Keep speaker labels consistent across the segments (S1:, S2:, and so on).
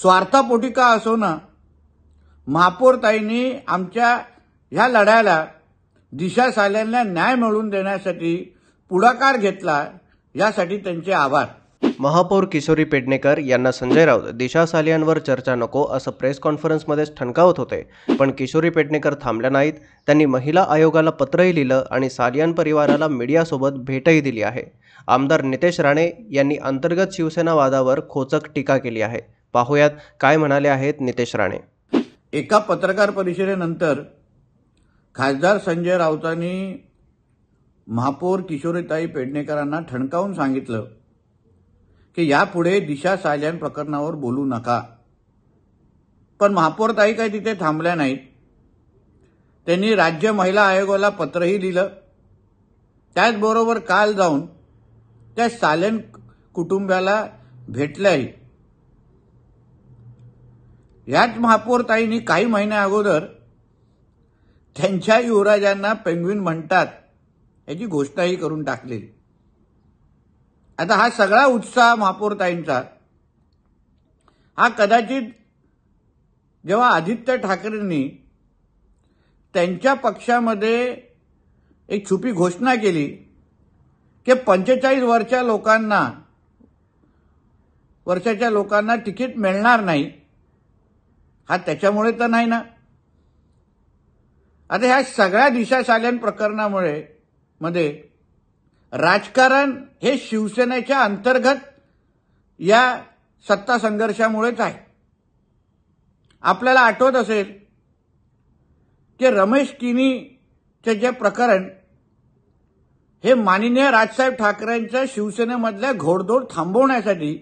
S1: स्वार्थापोटी का असो ना ताईंनी आमच्या ह्या लढ्याला दिशा साल्यांना न्याय मिळवून देण्यासाठी पुढाकार घेतला
S2: यासाठी त्यांचे आभार महापौर किशोरी पेडणेकर यांना संजय राऊत दिशा सालियांवर चर्चा नको असं प्रेस कॉन्फरन्समध्येच ठणकावत होते पण किशोरी पेडणेकर थांबल्या नाहीत त्यांनी महिला आयोगाला पत्रही लिहिलं आणि सालियान परिवाराला मीडियासोबत भेटही दिली आहे आमदार नितेश राणे यांनी अंतर्गत शिवसेना वादावर खोचक टीका केली आहे पाहुयात काय म्हणाले आहेत नितेश राणे
S1: एका पत्रकार
S2: परिषदेनंतर
S1: खासदार संजय राऊतांनी महापौर किशोरीताई पेडणेकरांना ठणकावून सांगितलं की यापुढे दिशा साल्यान प्रकरणावर बोलू नका पण ताई काही तिथे थांबल्या नाहीत त्यांनी राज्य महिला आयोगाला पत्रही दिलं त्याचबरोबर काल जाऊन त्या सालेन कुटुंबाला भेटल्याही याच महापौरताईंनी काही महिन्या अगोदर त्यांच्या युवराजांना पेंग्विन म्हणतात याची घोषणाही करून टाकलेली आता हा सगळा उत्साह महापौरताईंचा हा कदाचित जेव्हा आदित्य ठाकरेंनी त्यांच्या पक्षामध्ये एक छुपी घोषणा केली की पंचेचाळीस वर्षा लोकांना वर्षाच्या लोकांना तिकीट मिळणार नाही हा त्याच्यामुळे तर नाही ना आता ह्या सगळ्या दिशाशालन प्रकरणामुळे मध्ये राजकारण हे शिवसेनेच्या अंतर्गत या सत्ता संघर्षामुळेच आहे आपल्याला आठवत असेल की रमेश किनीचे जे प्रकरण हे माननीय राजसाहेब ठाकरेंच्या शिवसेनेमधल्या घोडदोड थांबवण्यासाठी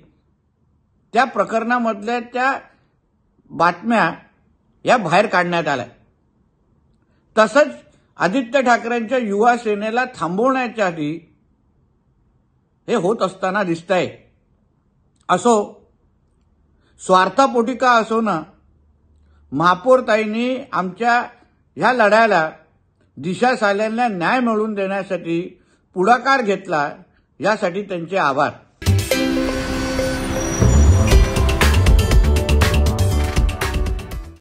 S1: त्या प्रकरणामधल्या त्या बातम्या या बाहेर काढण्यात आल्या तसंच आदित्य ठाकरेंच्या युवा सेनेला थांबवण्यासाठी हे होत असताना दिसत आहे असो स्वार्थापोटी का असो ना महापौरताईंनी आमच्या ह्या लढ्याला दिशा साल्यांना न्याय मिळवून देण्यासाठी पुढाकार घेतला यासाठी त्यांचे आभार